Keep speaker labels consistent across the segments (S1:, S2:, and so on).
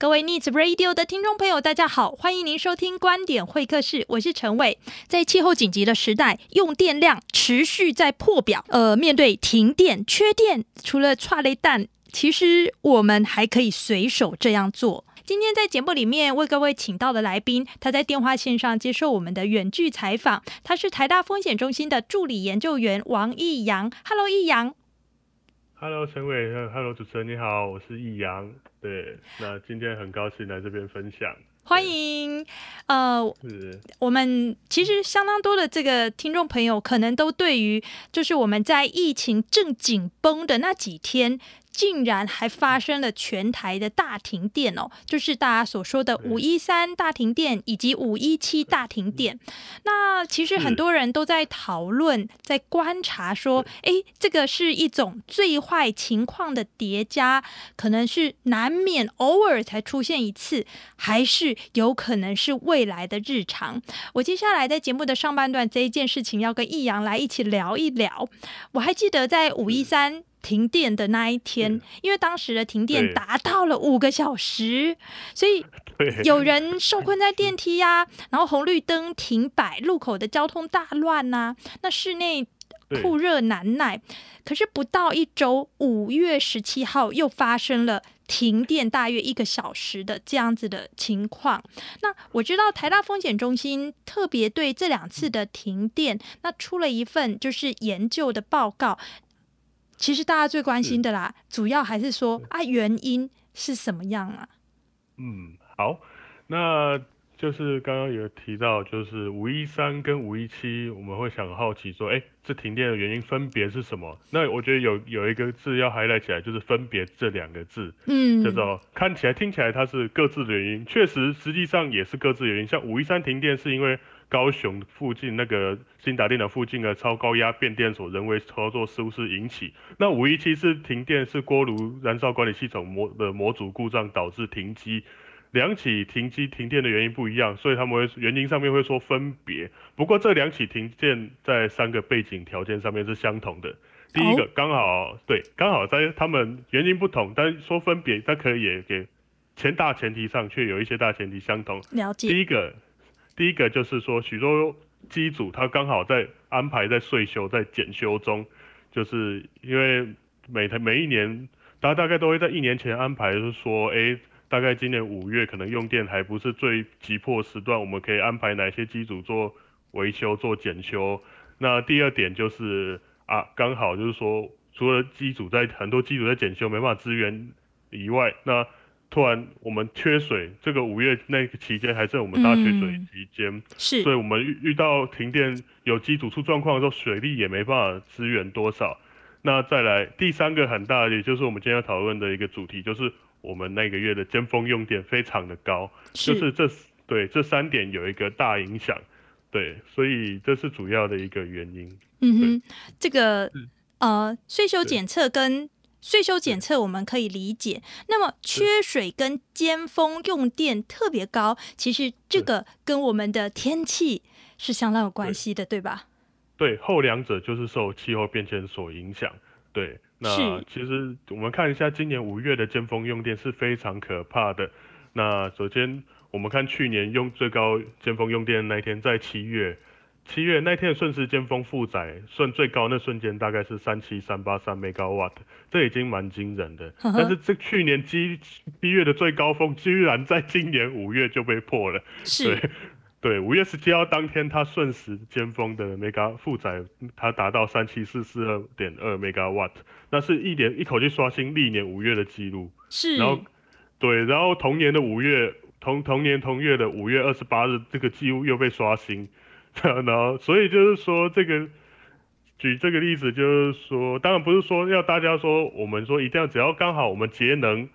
S1: 各位 needs radio 的听众朋友，大家好，欢迎您收听观点会客室，我是陈伟。在气候紧急的时代，用电量持续在破表，呃，面对停电缺电，除了抓雷弹，其实我们还可以随手这样做。今天在节目里面为各位请到的来宾，他在电话线上接受我们的远距采访，他是台大风险中心的助理研究员王义阳。Hello，阳。
S2: Hello，陈伟，Hello，主持人你好，我是易阳。对，那今天很高兴来这边分享，
S1: 欢迎。呃，我们其实相当多的这个听众朋友，可能都对于就是我们在疫情正紧绷的那几天。竟然还发生了全台的大停电哦，就是大家所说的五一三大停电以及五一七大停电。那其实很多人都在讨论，在观察说，哎，这个是一种最坏情况的叠加，可能是难免偶尔才出现一次，还是有可能是未来的日常。我接下来在节目的上半段这一件事情要跟易阳来一起聊一聊。我还记得在五一三。停电的那一天，因为当时的停电达到了五个小时，所以有人受困在电梯呀，然后红绿灯停摆，路口的交通大乱呐。那室内酷热难耐，可是不到一周，五月十七号又发生了停电大约一个小时的这样子的情况。那我知道台大风险中心特别对这两次的停电，那出了一份就是研究的报告。其实大家最关心的啦，主要还是说啊，原因是什么样啊？
S2: 嗯，好，那就是刚刚有提到，就是五一三跟五一七，我们会想好奇说，哎，这停电的原因分别是什么？那我觉得有有一个字要 highlight 起来，就是“分别”这两个字。嗯，叫做看起来、听起来它是各自的原因，确实，实际上也是各自原因。像五一三停电是因为。高雄附近那个新达电的附近的超高压变电所人为操作是不是引起？那五一七是停电是锅炉燃烧管理系统模的模组故障导致停机，两起停机停电的原因不一样，所以他们会原因上面会说分别。不过这两起停电在三个背景条件上面是相同的。第一个刚好对，刚好在他们原因不同，但说分别它可以也给前大前提上却有一些大前提相同。了解。第一个。第一个就是说，许多机组它刚好在安排在税修、在检修中，就是因为每台每一年，大家大概都会在一年前安排，就是说，哎，大概今年五月可能用电还不是最急迫时段，我们可以安排哪些机组做维修、做检修。那第二点就是啊，刚好就是说，除了机组在很多机组在检修没办法支援以外，那突然我们缺水，这个五月那个期间还是我们大缺水期间，是，所以我们遇遇到停电，有机组出状况的时候，水利也没办法支援多少。那再来第三个很大，的，也就是我们今天要讨论的一个主题，就是我们那个月的尖峰用电非常的高，就是这对这三点有一个大影响，对，所以这是主要的一个原因。
S1: 嗯哼，这个呃税收检测跟。税收检测我们可以理解，那么缺水跟尖峰用电特别高，其实这个跟我们的天气是相当有关系的，对吧？
S2: 对，后两者就是受气候变迁所影响。对，那其实我们看一下今年五月的尖峰用电是非常可怕的。那首先我们看去年用最高尖峰用电那一天在七月。七月那天的瞬时尖峰负载算最高，那瞬间大概是三七三八三 megawatt，这已经蛮惊人的。但是这去年基一月的最高峰，居然在今年五月就被破了。是，对，五月十七号当天，它瞬时尖峰的 megaw 负载它达到三七四四二点二 megawatt，那是一点一口气刷新历年五月的记录。是，然后对，然后同年的五月同同年同月的五月二十八日，这个记录又被刷新。样 呢，所以就是说这个举这个例子，就是说，当然不是说要大家说，我们说一定要，只要刚好我们节能，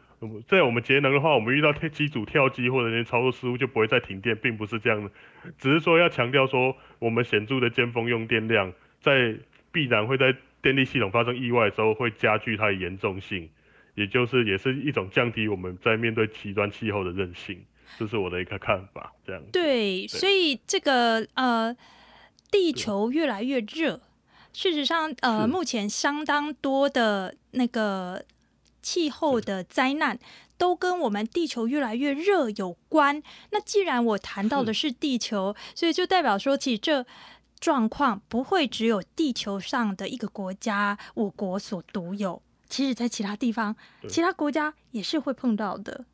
S2: 在我们节能的话，我们遇到机组跳机或者那些操作失误就不会再停电，并不是这样的，只是说要强调说，我们显著的尖峰用电量，在必然会在电力系统发生意外的时候，会加剧它的严重性，也就是也是一种降低我们在面对极端气候的韧性。这是我的一个看法，这样
S1: 对，所以这个呃，地球越来越热，事实上，呃，目前相当多的那个气候的灾难都跟我们地球越来越热有关。那既然我谈到的是地球，所以就代表说起这状况，不会只有地球上的一个国家我国所独有，其实，在其他地方，其他国家也是会碰到的，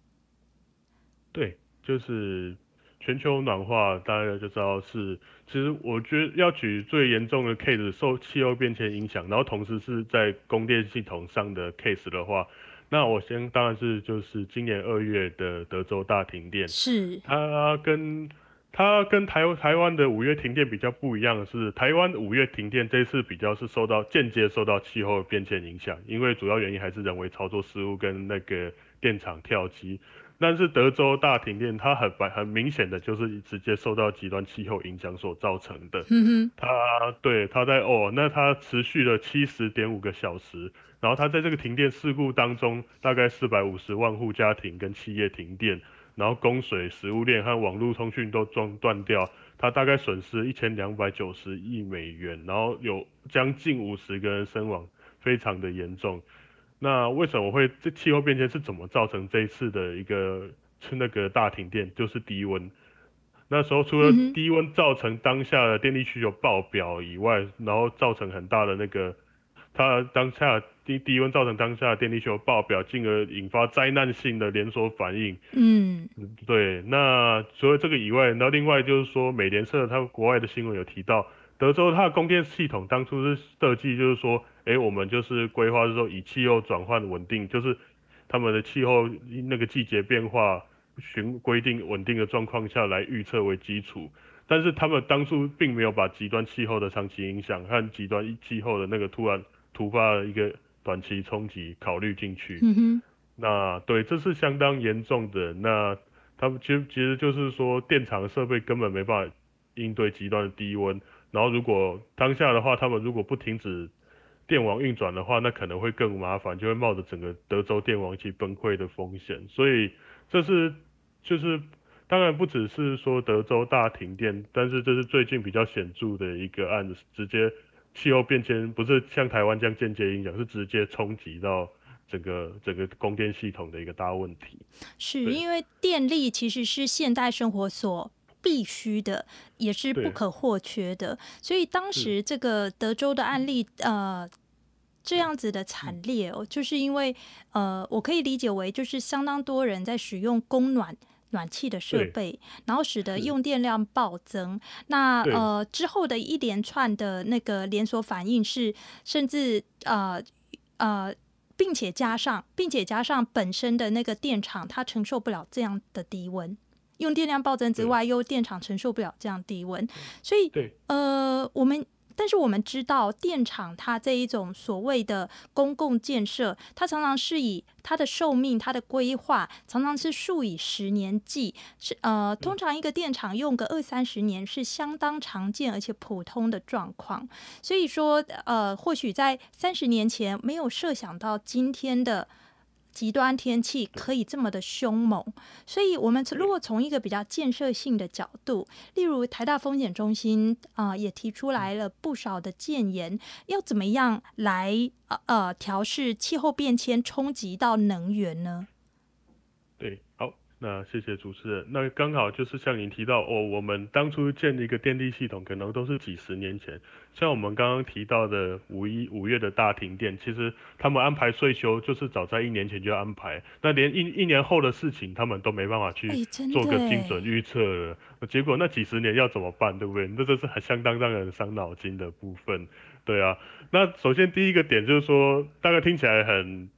S2: 对。就是全球暖化，大家就知道是。其实我觉得要举最严重的 case 受气候变迁影响，然后同时是在供电系统上的 case 的话，那我先当然是就是今年二月的德州大停电。是。它跟它跟台湾台湾的五月停电比较不一样的是，台湾五月停电这次比较是受到间接受到气候变迁影响，因为主要原因还是人为操作失误跟那个电厂跳机。但是德州大停电，它很白很明显的，就是直接受到极端气候影响所造成的。嗯哼，它对，它在哦，那它持续了七十点五个小时，然后它在这个停电事故当中，大概四百五十万户家庭跟企业停电，然后供水、食物链和网络通讯都撞断掉，它大概损失一千两百九十亿美元，然后有将近五十个人身亡，非常的严重。那为什么会这气候变迁是怎么造成这一次的一个是那个大停电？就是低温。那时候除了低温造成当下的电力需求爆表以外，然后造成很大的那个它当下低低温造成当下电力需求爆表，进而引发灾难性的连锁反应。嗯，对。那除了这个以外，那另外就是说，美联社它国外的新闻有提到，德州它的供电系统当初是设计就是说。哎，我们就是规划是说以气候转换稳定，就是他们的气候那个季节变化循规定稳定的状况下来预测为基础，但是他们当初并没有把极端气候的长期影响和极端气候的那个突然突发的一个短期冲击考虑进去。嗯那对，这是相当严重的。那他们其实其实就是说，电厂设备根本没办法应对极端的低温，然后如果当下的话，他们如果不停止。电网运转的话，那可能会更麻烦，就会冒着整个德州电网一起崩溃的风险。所以这是就是当然不只是说德州大停电，但是这是最近比较显著的一个案子，直接气候变迁不是像台湾这样间接影响，是直接冲击到整个整个供电系统的一个大问题。
S1: 是因为电力其实是现代生活所。必须的，也是不可或缺的。所以当时这个德州的案例，呃，这样子的惨烈，哦，就是因为，呃，我可以理解为就是相当多人在使用供暖暖气的设备，然后使得用电量暴增。那呃之后的一连串的那个连锁反应是，甚至呃呃，并且加上并且加上本身的那个电厂它承受不了这样的低温。用电量暴增之外，又电厂承受不了这样低温，所以呃我们，但是我们知道电厂它这一种所谓的公共建设，它常常是以它的寿命、它的规划，常常是数以十年计，是呃通常一个电厂用个二三十年是相当常见而且普通的状况，所以说呃或许在三十年前没有设想到今天的。极端天气可以这么的凶猛，所以我们如果从一个比较建设性的角度，例如台大风险中心啊，也提出来了不少的建言，要怎么样来呃呃调试气候变迁冲击到能源呢？
S2: 那谢谢主持人。那刚好就是像您提到哦，我们当初建立一个电力系统，可能都是几十年前。像我们刚刚提到的五一五月的大停电，其实他们安排税休，就是早在一年前就安排。那连一一年后的事情他们都没办法去做个精准预测了。结果那几十年要怎么办，对不对？那这是很相当让人伤脑筋的部分。对啊，那首先第一个点就是说，大概听起来很。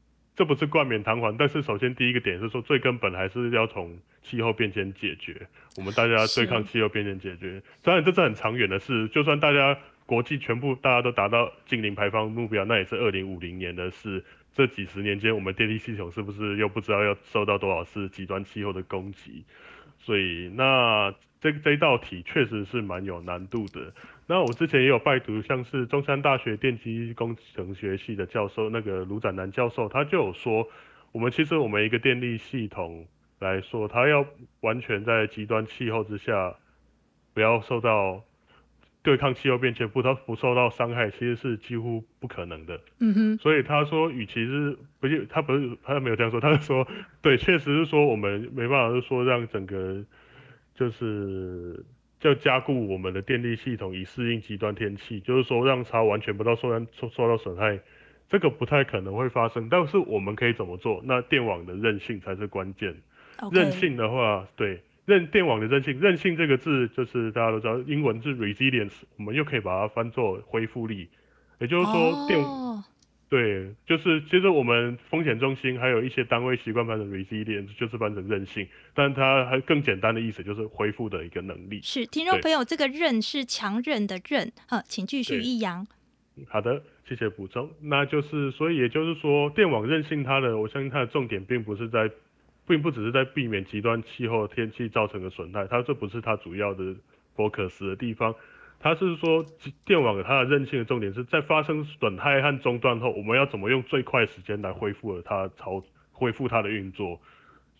S2: 这不是冠冕堂皇，但是首先第一个点是说，最根本还是要从气候变迁解决。我们大家对抗气候变迁解决，当然这是很长远的事。就算大家国际全部大家都达到近零排放目标，那也是二零五零年的事。这几十年间，我们电力系统是不是又不知道要受到多少次极端气候的攻击？所以，那这这道题确实是蛮有难度的。那我之前也有拜读，像是中山大学电机工程学系的教授，那个卢展南教授，他就有说，我们其实我们一个电力系统来说，它要完全在极端气候之下，不要受到对抗气候变迁不它不受到伤害，其实是几乎不可能的。嗯哼。所以他说，与其是不，是他不是他没有这样说，他是说，对，确实是说我们没办法，就说让整个就是。要加固我们的电力系统以适应极端天气，就是说让它完全不到受受受到损害，这个不太可能会发生。但是我们可以怎么做？那电网的韧性才是关键。韧性的话，对，韧电网的韧性，韧性这个字就是大家都知道，英文是 resilience，我们又可以把它翻作恢复力，也就是说电。对，就是其实我们风险中心还有一些单位习惯翻成 resilience，就是翻成韧性，但它还更简单的意思就是恢复的一个能力。是，听众朋友，
S1: 这个韧是强韧的韧啊，请继续易阳。
S2: 好的，谢谢补充。那就是，所以也就是说，电网韧性它的，我相信它的重点并不是在，并不只是在避免极端气候天气造成的损害，它这不是它主要的 focus 的地方。他是说，电网它的韧性的重点是在发生损害和中断后，我们要怎么用最快时间来恢复了它，操恢复它的运作。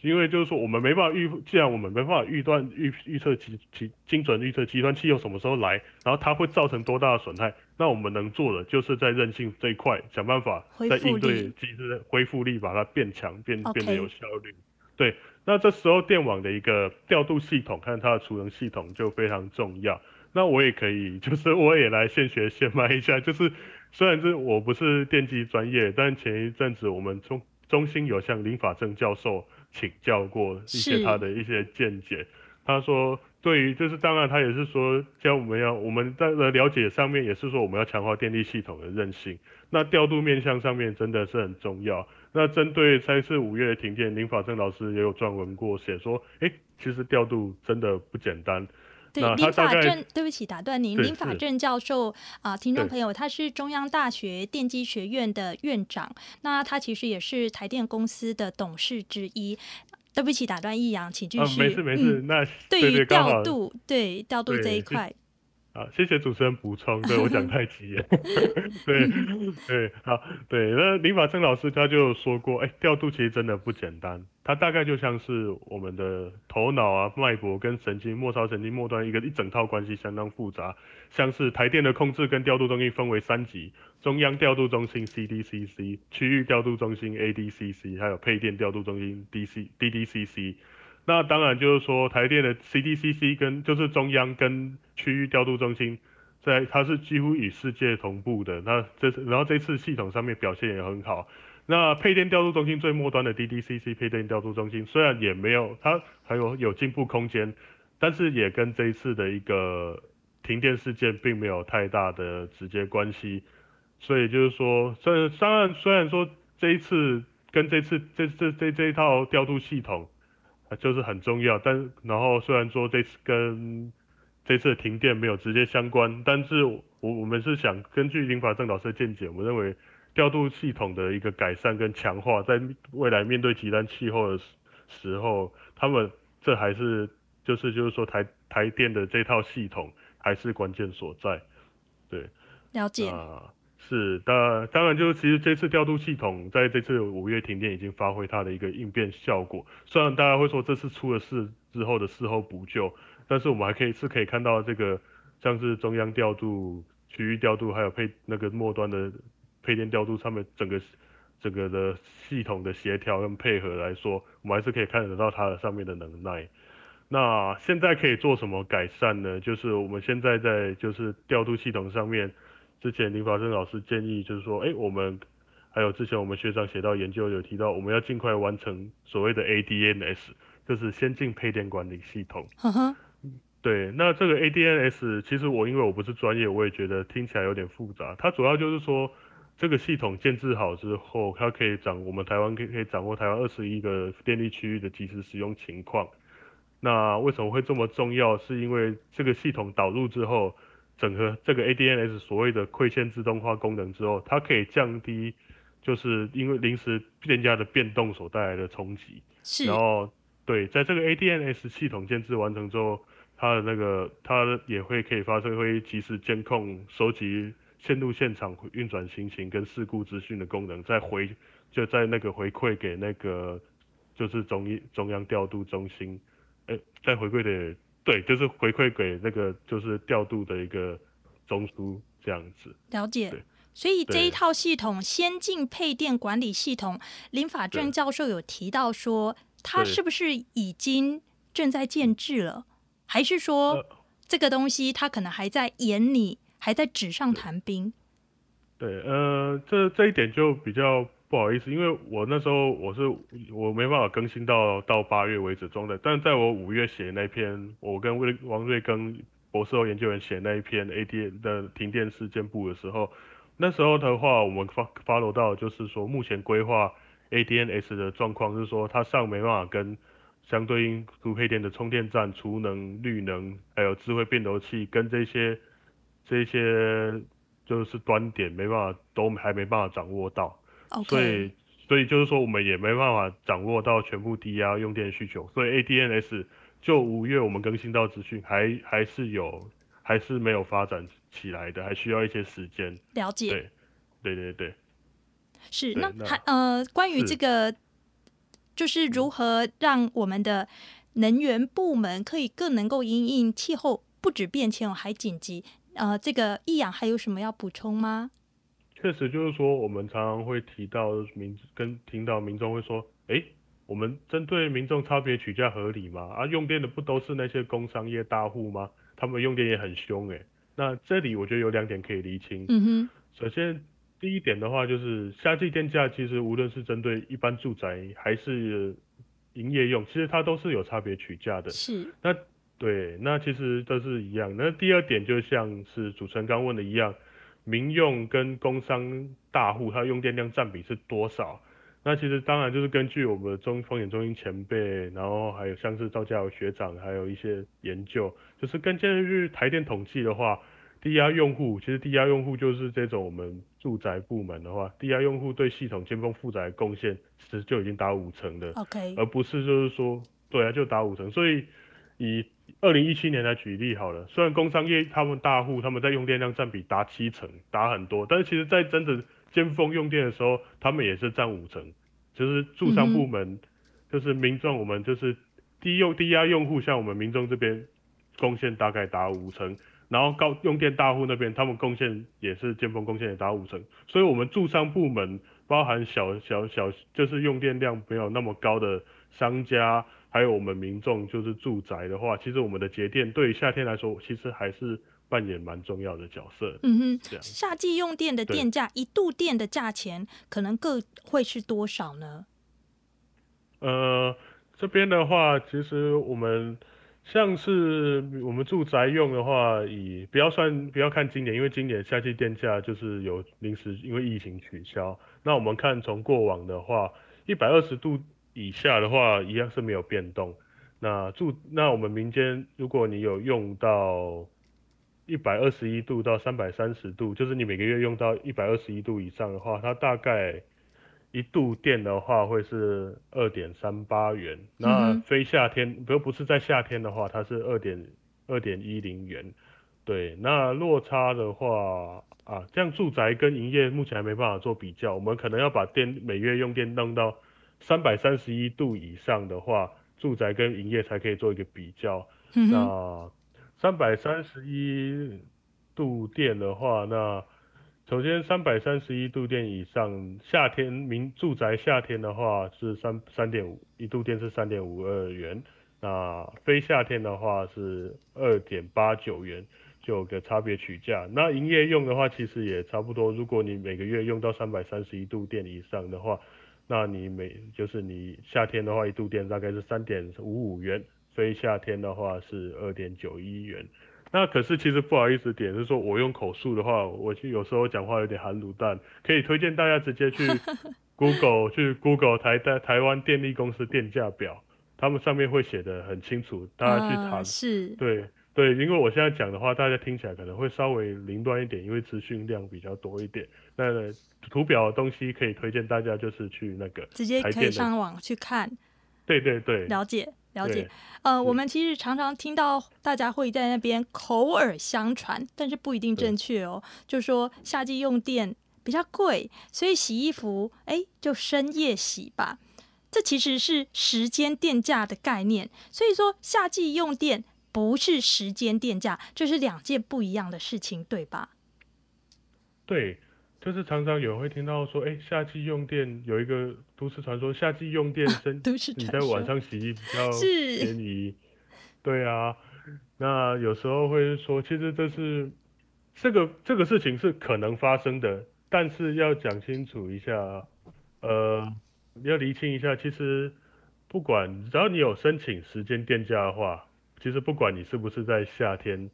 S2: 因为就是说，我们没办法预，既然我们没办法预断预预测其其精准预测极端气候什么时候来，然后它会造成多大的损害，那我们能做的就是在韧性这一块想办法在应对机制恢复力把它变强变变得有效率。对，那这时候电网的一个调度系统，看它的储能系统就非常重要。那我也可以，就是我也来现学现卖一下。就是虽然这我不是电机专业，但前一阵子我们中中心有向林法正教授请教过一些他的一些见解。他说，对于就是当然他也是说，像我们要我们在了解上面也是说我们要强化电力系统的韧性。那调度面向上面真的是很重要。那针对三次五月停电，林法正老师也有撰文过写说，哎，其实调度真的不简单。对林法正，
S1: 对不起，打断您。林法正教授啊，听众朋友，他是中央大学电机学院的院长，那他其实也是台电公司的董事之一。对不起，打断易阳，请继续。没事没事，那对于调度，对调度这一块。
S2: 啊，谢谢主持人补充，对我讲太急了。对对，好对，那林法正老师他就说过，哎，调度其实真的不简单，它大概就像是我们的头脑啊、脉搏跟神经末梢神经末端一个一整套关系相当复杂，像是台电的控制跟调度中心分为三级，中央调度中心 （CDCC）、区域调度中心 （ADCC） 还有配电调度中心 （DC/DDCC）。那当然就是说，台电的 CDCC 跟就是中央跟区域调度中心，在它是几乎与世界同步的。那这然后这次系统上面表现也很好。那配电调度中心最末端的 DDCC 配电调度中心虽然也没有，它还有有进步空间，但是也跟这一次的一个停电事件并没有太大的直接关系。所以就是说，虽然虽然虽然说这一次跟这次这这这这一套调度系统。就是很重要，但然后虽然说这次跟这次的停电没有直接相关，但是我我们是想根据林法正老师的见解，我认为调度系统的一个改善跟强化，在未来面对极端气候的时候，他们这还是就是就是说台台电的这套系统还是关键所在，对，了解啊。是，那当然就是，其实这次调度系统在这次五月停电已经发挥它的一个应变效果。虽然大家会说这次出了事之后的事后补救，但是我们还可以是可以看到这个像是中央调度、区域调度还有配那个末端的配电调度上面整个整个的系统的协调跟配合来说，我们还是可以看得到它的上面的能耐。那现在可以做什么改善呢？就是我们现在在就是调度系统上面。之前林法正老师建议，就是说，哎，我们还有之前我们学长写到研究有提到，我们要尽快完成所谓的 ADNS，就是先进配电管理系统。哼对，那这个 ADNS，其实我因为我不是专业，我也觉得听起来有点复杂。它主要就是说，这个系统建置好之后，它可以掌我们台湾可以掌握台湾二十一个电力区域的即时使用情况。那为什么会这么重要？是因为这个系统导入之后。整合这个 ADNS 所谓的馈线自动化功能之后，它可以降低，就是因为临时店家的变动所带来的冲击。是。然后对，在这个 ADNS 系统建制完成之后，它的那个它也会可以发生会及时监控收集线路现场运转情形跟事故资讯的功能，再回就在那个回馈给那个就是中央中央调度中心，呃，再回馈的。对，就是回馈给那个就是调度的一个中枢这样子。
S1: 了解。所以这一套系统先进配电管理系统，林法正教授有提到说，他是不是已经正在建制了，还是说这个东西他可能还在演你，还在纸上谈兵？
S2: 对，呃，这这一点就比较。不好意思，因为我那时候我是我没办法更新到到八月为止状的，但在我五月写那篇我跟魏王瑞跟博士后研究员写那一篇 A D 的停电事件簿的时候，那时候的话，我们发发 w 到就是说，目前规划 A D N S 的状况是说，它尚没办法跟相对应输配电的充电站、储能、绿能，还有智慧变流器跟这些这些就是端点没办法都还没办法掌握到。对，所以就是说，我们也没办法掌握到全部低压用电需求，所以 ADNS 就五月我们更新到资讯，还还是有，还是没有发展起来的，还需要一些时间了解。对，对对对，
S1: 是。那还呃，关于这个，就是如何让我们的能源部门可以更能够因应气候不止变迁，还紧急。呃，这个易阳还有什么要补充吗？
S2: 确实就是说，我们常常会提到民跟听到民众会说，哎，我们针对民众差别取价合理吗？啊，用电的不都是那些工商业大户吗？他们用电也很凶哎。那这里我觉得有两点可以厘清。嗯哼。首先第一点的话，就是夏季电价其实无论是针对一般住宅还是营业用，其实它都是有差别取价的。是。那对，那其实都是一样。那第二点就像是主持人刚问的一样。民用跟工商大户，它用电量占比是多少？那其实当然就是根据我们中风险中心前辈，然后还有像是赵家友学长，还有一些研究，就是根据台电统计的话，低压用户其实低压用户就是这种我们住宅部门的话，低压用户对系统尖峰负载贡献其实就已经达五成的，OK，而不是就是说对啊就达五成，所以以二零一七年来举例好了，虽然工商业他们大户他们在用电量占比达七成，达很多，但是其实在真的尖峰用电的时候，他们也是占五成，就是住商部门，就是民众我们就是低用低压用户，像我们民众这边贡献大概达五成，然后高用电大户那边他们贡献也是尖峰贡献也达五成，所以我们住商部门包含小小小就是用电量没有那么高的商家。还有我们民众就是住宅的话，其实我们的节电对于夏天来说，其实还是扮演蛮重要的角色。嗯哼，夏
S1: 季用电的电价一度电的价钱可能各会是多少呢？
S2: 呃，这边的话，其实我们像是我们住宅用的话，以不要算不要看今年，因为今年夏季电价就是有临时因为疫情取消。那我们看从过往的话，一百二十度。以下的话一样是没有变动。那住那我们民间，如果你有用到一百二十一度到三百三十度，就是你每个月用到一百二十一度以上的话，它大概一度电的话会是二点三八元。那非夏天，不不是在夏天的话，它是二点二点一零元。对，那落差的话啊，这样住宅跟营业目前还没办法做比较，我们可能要把电每月用电弄到。三百三十一度以上的话，住宅跟营业才可以做一个比较。那三百三十一度电的话，那首先三百三十一度电以上，夏天民住宅夏天的话是三三点五一度电是三点五二元，那非夏天的话是二点八九元，就有个差别取价。那营业用的话其实也差不多，如果你每个月用到三百三十一度电以上的话。那你每就是你夏天的话一度电大概是三点五五元，所以夏天的话是二点九一元。那可是其实不好意思点，是说我用口述的话，我就有时候讲话有点含卤蛋，可以推荐大家直接去 Google 去 Google 台台台湾电力公司电价表，他们上面会写的很清楚，大家去查是对。对，因为我现在讲的话，大家听起来可能会稍微凌乱一点，因为资讯量比较多一点。那图表的东西可以推荐大家，就是去那个直接可以上
S1: 网去看。
S2: 对对对，了解
S1: 了解。呃，我们其实常常听到大家会在那边口耳相传，但是不一定正确哦。就说夏季用电比较贵，所以洗衣服哎就深夜洗吧。这其实是时间电价的概念。所以说夏季用电。不是时间电价，这是两件不一样的事情，对吧？
S2: 对，就是常常有人会听到说，哎，夏季用电有一个都市传说，夏季用电，你在晚上洗衣比较便宜。对啊，那有时候会说，其实这是这个这个事情是可能发生的，但是要讲清楚一下，呃，你要厘清一下，其实不管只要你有申请时间电价的话。其实不管你是不是在夏天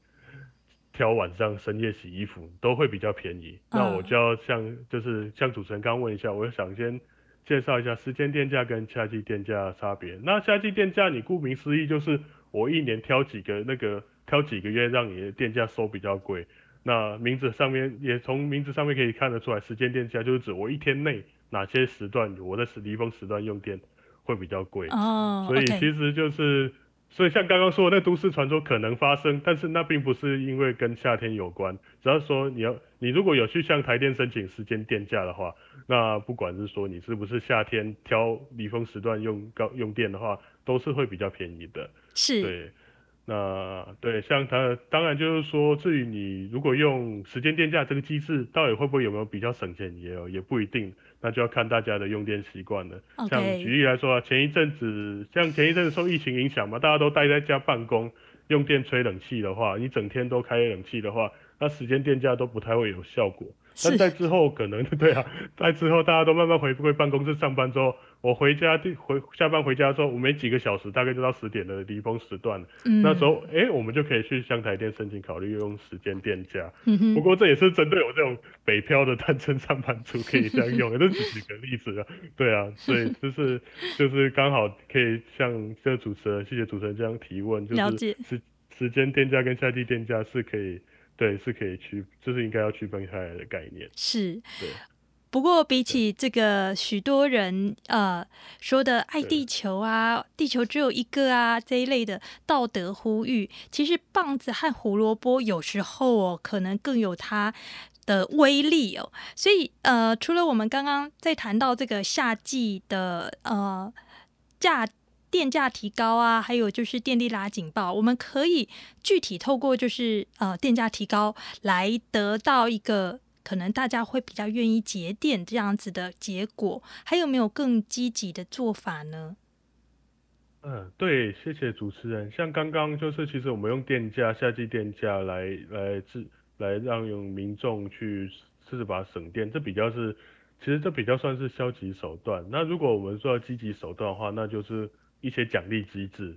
S2: 挑晚上深夜洗衣服，都会比较便宜。那我就要像，就是像主持人刚问一下，我想先介绍一下时间电价跟夏季电价差别。那夏季电价，你顾名思义就是我一年挑几个那个挑几个月让你的电价收比较贵。那名字上面也从名字上面可以看得出来，时间电价就是指我一天内哪些时段我的时低峰时段用电会比较贵。哦，所以其实就是。所以像刚刚说的那都市传说可能发生，但是那并不是因为跟夏天有关。只要说你要，你如果有去向台电申请时间电价的话，那不管是说你是不是夏天挑离峰时段用高用电的话，都是会比较便宜的。是，对。那对，像他当然就是说，至于你如果用时间电价这个机制，到底会不会有没有比较省钱，也有也不一定。那就要看大家的用电习惯了。像举例来说啊，前一阵子像前一阵受疫情影响嘛，大家都待在家办公，用电吹冷气的话，你整天都开冷气的话，那时间电价都不太会有效果。那在之后可能 对啊，在之后大家都慢慢回归办公室上班之后。我回家第回下班回家之后，我没几个小时，大概就到十点的离峰时段了。那时候，哎，我们就可以去湘台店申请考虑用时间电价。不过这也是针对我这种北漂的单身上班族可以这样用，也正举个例子啊。对啊，所以就 是就是刚好可以像这个主持人，谢谢主持人这样提问，就是时时间电价跟夏季电价是可以对是可以区，就是应该要区分开来的概念。
S1: 是，对。不过，比起这个许多人呃说的“爱地球啊，地球只有一个啊”这一类的道德呼吁，其实棒子和胡萝卜有时候哦，可能更有它的威力哦。所以呃，除了我们刚刚在谈到这个夏季的呃价电价提高啊，还有就是电力拉警报，我们可以具体透过就是呃电价提高来得到一个。可能大家会比较愿意节电这样子的结果，还有没有更积极的做法呢？
S2: 嗯，对，谢谢主持人。像刚刚就是，其实我们用电价、夏季电价来来制、来让用民众去试着把它省电，这比较是，其实这比较算是消极手段。那如果我们说积极手段的话，那就是一些奖励机制。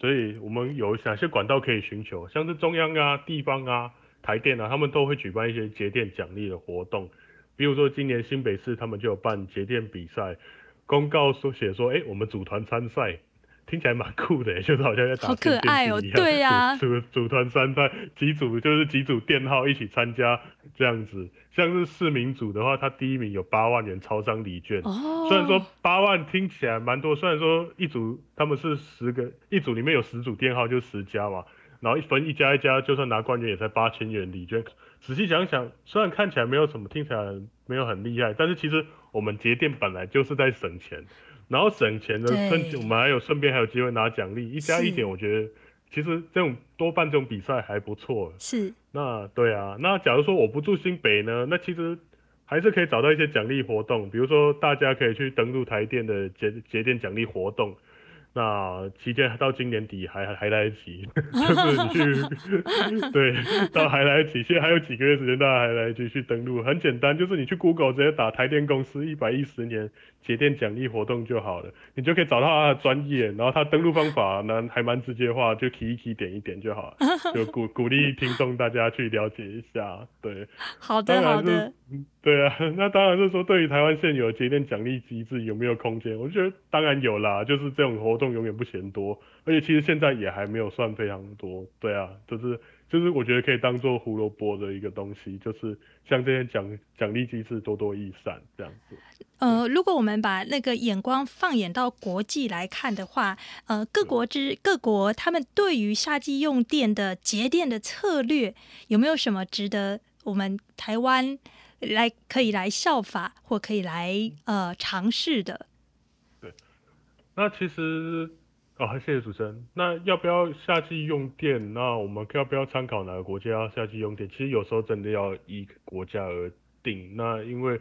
S2: 所以我们有哪些管道可以寻求？像是中央啊、地方啊。台电啊，他们都会举办一些节电奖励的活动，比如说今年新北市他们就有办节电比赛，公告书写说，哎，我们组团参赛，听起来蛮酷的，就是好像在打。好可爱哦，对呀，组组团参赛，几组就是几组电号一起参加这样子，像是市民组的话，他第一名有八万元超商礼券，虽然说八万听起来蛮多，虽然说一组他们是十个，一组里面有十组电号就十家嘛。然后一分一家一家，就算拿冠军也才八千元礼券。仔细想想，虽然看起来没有什么，听起来没有很厉害，但是其实我们节电本来就是在省钱，然后省钱的，我们还有顺便还有机会拿奖励，一加一点。我觉得其实这种多办这种比赛还不错。是。那对啊，那假如说我不住新北呢，那其实还是可以找到一些奖励活动，比如说大家可以去登录台电的节节电奖励活动。那期间到今年底还还来得及，就是你去，对，到还来得及，现在还有几个月时间，大家还来得及去登录。很简单，就是你去 Google 直接打台电公司一百一十年。节电奖励活动就好了，你就可以找到他的专业，然后他登录方法呢还蛮直接的话，就提一提点一点就好，了，就鼓鼓励听众大家去了解一下。对，好的好的，对啊，那当然是说对于台湾现有节电奖励机制有没有空间，我觉得当然有啦，就是这种活动永远不嫌多，而且其实现在也还没有算非常多，对啊，就是。就是我觉得可以当做胡萝卜的一个东西，就是像这些奖奖励机制多多益善这样子。
S1: 呃，如果我们把那个眼光放眼到国际来看的话，呃，各国之各国他们对于夏季用电的节电的策略，有没有什么值得我们台湾来可以来效法或可以来呃尝试的？
S2: 对，那其实。哦，谢谢主持人。那要不要夏季用电？那我们要不要参考哪个国家夏季用电？其实有时候真的要依国家而定。那因为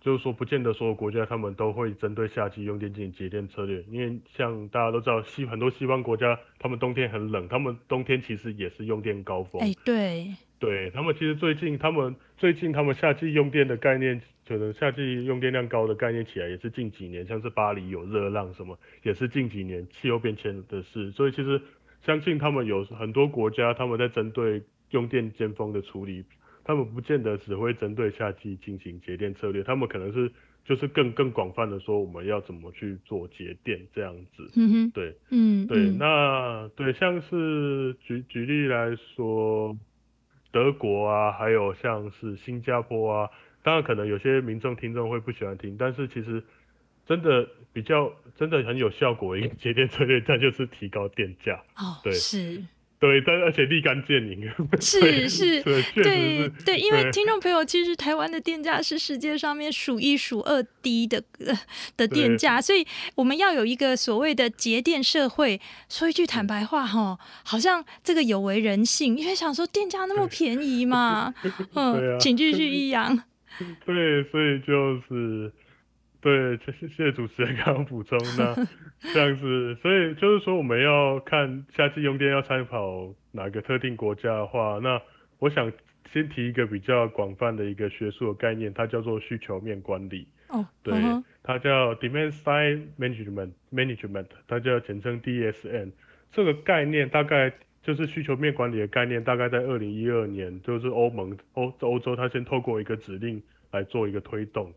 S2: 就是说，不见得所有国家他们都会针对夏季用电进行节电策略。因为像大家都知道，西很多西方国家，他们冬天很冷，他们冬天其实也是用电高峰。哎，对，对他们其实最近他们最近他们夏季用电的概念。觉得夏季用电量高的概念起来也是近几年，像是巴黎有热浪什么，也是近几年气候变迁的事。所以其实相信他们有很多国家，他们在针对用电尖峰的处理，他们不见得只会针对夏季进行节电策略，他们可能是就是更更广泛的说，我们要怎么去做节电这样子。嗯哼，对，嗯对，那对像是举举例来说，德国啊，还有像是新加坡啊。当然，可能有些民众听众会不喜欢听，但是其实真的比较真的很有效果一个节电策略，它就是提高电价。哦，对，是，对，但而且立竿见影。是 是，对，对，因为听
S1: 众朋友，其实台湾的电价是世界上面数一数二低的的电价，所以我们要有一个所谓的节电社会。说一句坦白话哈，好像这个有违人性，因为想说电价那么便宜嘛，嗯，请继续易阳。
S2: 对，所以就是，对，谢谢主持人刚刚补充那 这样子，所以就是说，我们要看夏季用电要参考哪个特定国家的话，那我想先提一个比较广泛的一个学术的概念，它叫做需求面管理。哦，对，它叫 demand side management management，它叫简称 DSN。这个概念大概。就是需求面管理的概念，大概在二零一二年，就是欧盟欧欧洲，它先透过一个指令来做一个推动。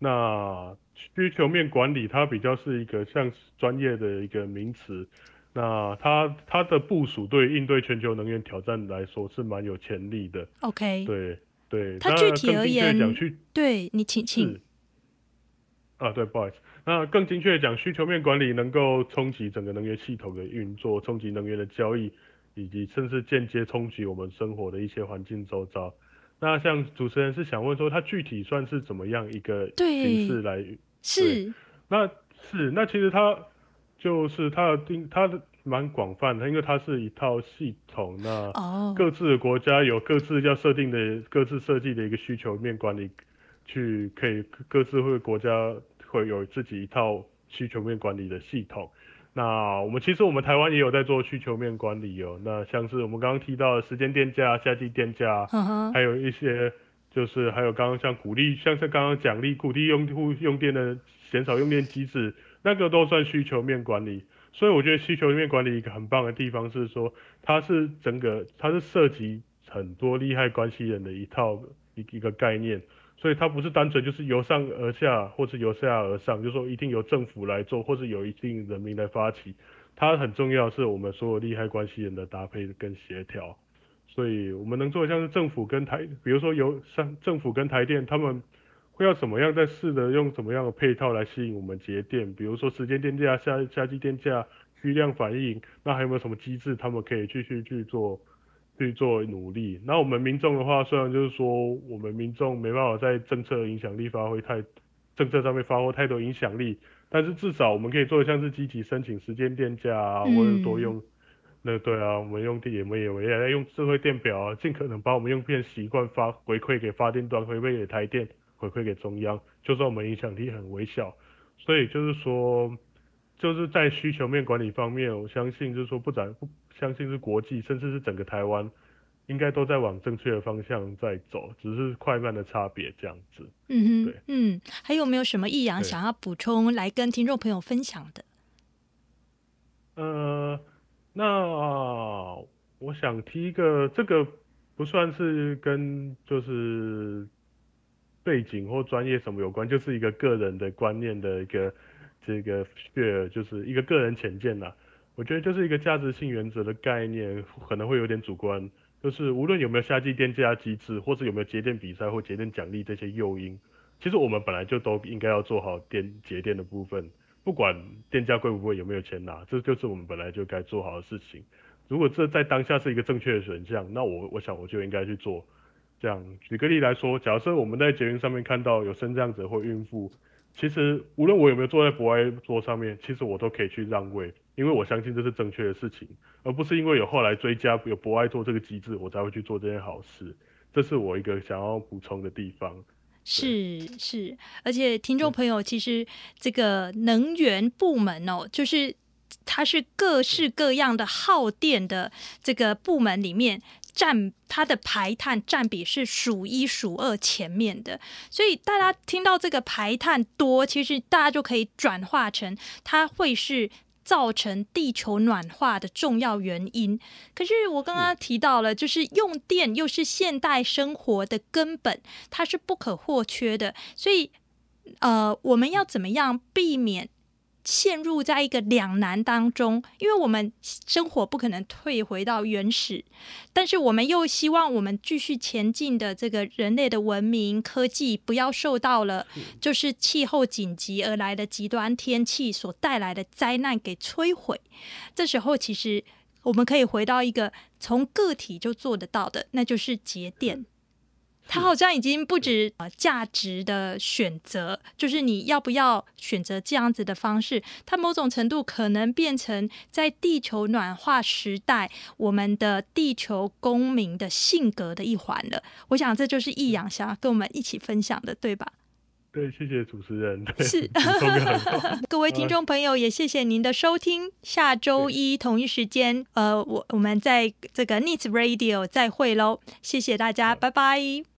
S2: 那需求面管理它比较是一个像专业的一个名词，那它它的部署对应对全球能源挑战来说是蛮有潜力的。OK，对对，它具体而言，
S1: 对你请请
S2: 啊，对，不好意思，那更精确的讲，需求面管理能够冲击整个能源系统的运作，冲击能源的交易。以及甚至间接冲击我们生活的一些环境周遭。那像主持人是想问说，它具体算是怎么样一个形式来？是，那是那其实它就是它的定它的蛮广泛的，因为它是一套系统。那各自的国家有各自要设定的、各自设计的一个需求面管理，去可以各自会国家会有自己一套需求面管理的系统。那我们其实我们台湾也有在做需求面管理哦。那像是我们刚刚提到的时间电价、夏季电价，还有一些就是还有刚刚像鼓励，像是刚刚奖励鼓励用户用电的减少用电机制，那个都算需求面管理。所以我觉得需求面管理一个很棒的地方是说，它是整个它是涉及很多利害关系人的一套一一个概念。所以它不是单纯就是由上而下，或是由下而上，就说一定由政府来做，或是有一定人民来发起。它很重要的是我们所有利害关系人的搭配跟协调。所以我们能做的像是政府跟台，比如说由上政府跟台电，他们会要怎么样在试着用什么样的配套来吸引我们节电？比如说时间电价、夏夏季电价、需量反应，那还有没有什么机制，他们可以继续去做？去做努力。那我们民众的话，虽然就是说我们民众没办法在政策影响力发挥太，政策上面发挥太多影响力，但是至少我们可以做像是积极申请时间电价啊，或者多用。那对啊，我们用电也我们也用智慧电表啊，尽可能把我们用电习惯发回馈给发电端，回馈给台电，回馈给中央。就算我们影响力很微小，所以就是说，就是在需求面管理方面，我相信就是说不展不。相信是国际，甚至是整个台湾，应该都在往正确的方向在走，只是快慢的差别这样子。
S1: 嗯哼，对，嗯，还有没有什么异样想要补充来跟听众朋友分享的？
S2: 呃，那我想提一个，这个不算是跟就是背景或专业什么有关，就是一个个人的观念的一个这个 a share，就是一个个人浅见呐。我觉得就是一个价值性原则的概念，可能会有点主观。就是无论有没有夏季电价机制，或是有没有节电比赛或节电奖励这些诱因，其实我们本来就都应该要做好电节电的部分。不管电价贵不贵，有没有钱拿，这就是我们本来就该做好的事情。如果这在当下是一个正确的选项，那我我想我就应该去做。这样举个例来说，假设我们在捷运上面看到有升降者或孕妇，其实无论我有没有坐在博爱桌上面，其实我都可以去让位。因为我相信这是正确的事情，而不是因为有后来追加有博爱做这个机制，我才会去做这件好事。这是我一个想要补充的地方。
S1: 是是，而且听众朋友，其实这个能源部门哦，就是它是各式各样的耗电的这个部门里面占它的排碳占比是数一数二前面的，所以大家听到这个排碳多，其实大家就可以转化成它会是。造成地球暖化的重要原因。可是我刚刚提到了，就是用电又是现代生活的根本，它是不可或缺的。所以，呃，我们要怎么样避免？陷入在一个两难当中，因为我们生活不可能退回到原始，但是我们又希望我们继续前进的这个人类的文明科技不要受到了就是气候紧急而来的极端天气所带来的灾难给摧毁。这时候，其实我们可以回到一个从个体就做得到的，那就是节电。它好像已经不止啊价值的选择，就是你要不要选择这样子的方式。它某种程度可能变成在地球暖化时代，我们的地球公民的性格的一环了。我想这就是易阳想要跟我们一起分享的，对吧？
S2: 对，谢谢主持人。是，各位听众
S1: 朋友也谢谢您的收听。下周一同一时间，呃，我我们在这个 n i d s Radio 再会喽。谢谢大家，拜拜。